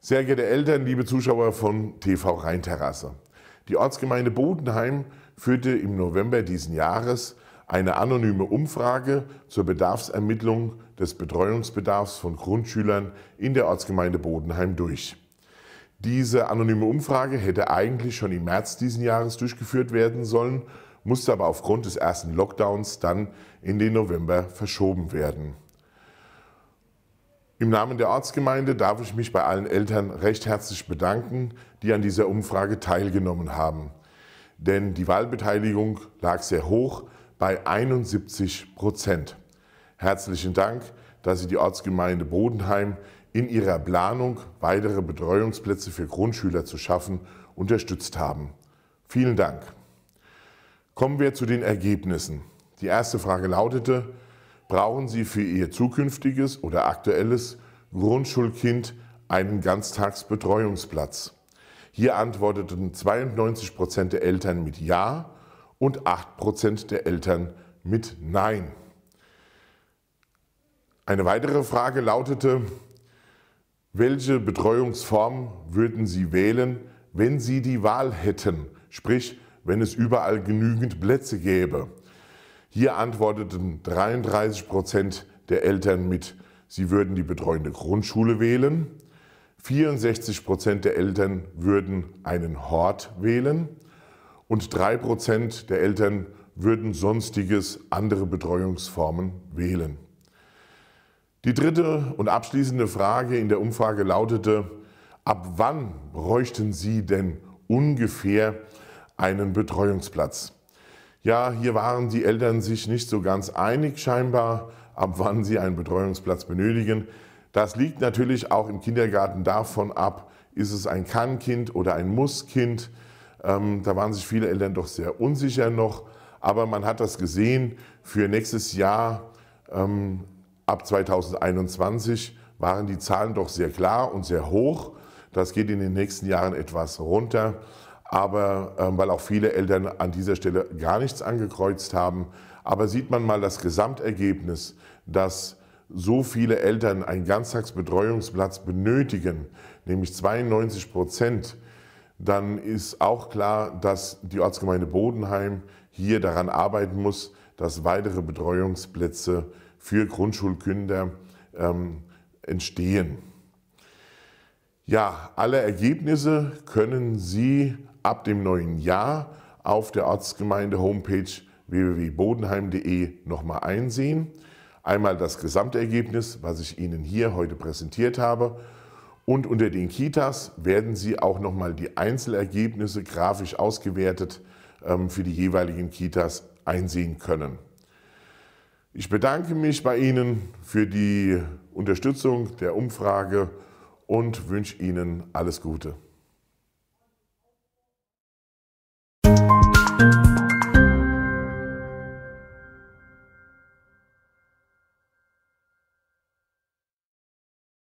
Sehr geehrte Eltern, liebe Zuschauer von TV Rheinterrasse. Die Ortsgemeinde Bodenheim führte im November diesen Jahres eine anonyme Umfrage zur Bedarfsermittlung des Betreuungsbedarfs von Grundschülern in der Ortsgemeinde Bodenheim durch. Diese anonyme Umfrage hätte eigentlich schon im März diesen Jahres durchgeführt werden sollen, musste aber aufgrund des ersten Lockdowns dann in den November verschoben werden. Im Namen der Ortsgemeinde darf ich mich bei allen Eltern recht herzlich bedanken, die an dieser Umfrage teilgenommen haben. Denn die Wahlbeteiligung lag sehr hoch bei 71 Prozent. Herzlichen Dank, dass Sie die Ortsgemeinde Bodenheim in ihrer Planung, weitere Betreuungsplätze für Grundschüler zu schaffen, unterstützt haben. Vielen Dank. Kommen wir zu den Ergebnissen. Die erste Frage lautete, brauchen Sie für Ihr zukünftiges oder aktuelles Grundschulkind einen Ganztagsbetreuungsplatz? Hier antworteten 92 Prozent der Eltern mit Ja und 8 Prozent der Eltern mit Nein. Eine weitere Frage lautete, welche Betreuungsform würden Sie wählen, wenn Sie die Wahl hätten, sprich wenn es überall genügend Plätze gäbe? Hier antworteten 33 Prozent der Eltern mit, sie würden die betreuende Grundschule wählen. 64 Prozent der Eltern würden einen Hort wählen und 3 Prozent der Eltern würden sonstiges andere Betreuungsformen wählen. Die dritte und abschließende Frage in der Umfrage lautete, ab wann bräuchten Sie denn ungefähr einen Betreuungsplatz? Ja, hier waren die Eltern sich nicht so ganz einig scheinbar, ab wann sie einen Betreuungsplatz benötigen. Das liegt natürlich auch im Kindergarten davon ab, ist es ein Kann-Kind oder ein Muss-Kind. Ähm, da waren sich viele Eltern doch sehr unsicher noch. Aber man hat das gesehen, für nächstes Jahr ähm, ab 2021 waren die Zahlen doch sehr klar und sehr hoch. Das geht in den nächsten Jahren etwas runter aber ähm, weil auch viele Eltern an dieser Stelle gar nichts angekreuzt haben. Aber sieht man mal das Gesamtergebnis, dass so viele Eltern einen Ganztagsbetreuungsplatz benötigen, nämlich 92 Prozent, dann ist auch klar, dass die Ortsgemeinde Bodenheim hier daran arbeiten muss, dass weitere Betreuungsplätze für Grundschulkinder ähm, entstehen. Ja, alle Ergebnisse können Sie ab dem neuen Jahr auf der Ortsgemeinde-Homepage www.bodenheim.de nochmal einsehen. Einmal das Gesamtergebnis, was ich Ihnen hier heute präsentiert habe. Und unter den Kitas werden Sie auch nochmal die Einzelergebnisse grafisch ausgewertet ähm, für die jeweiligen Kitas einsehen können. Ich bedanke mich bei Ihnen für die Unterstützung der Umfrage und wünsche Ihnen alles Gute.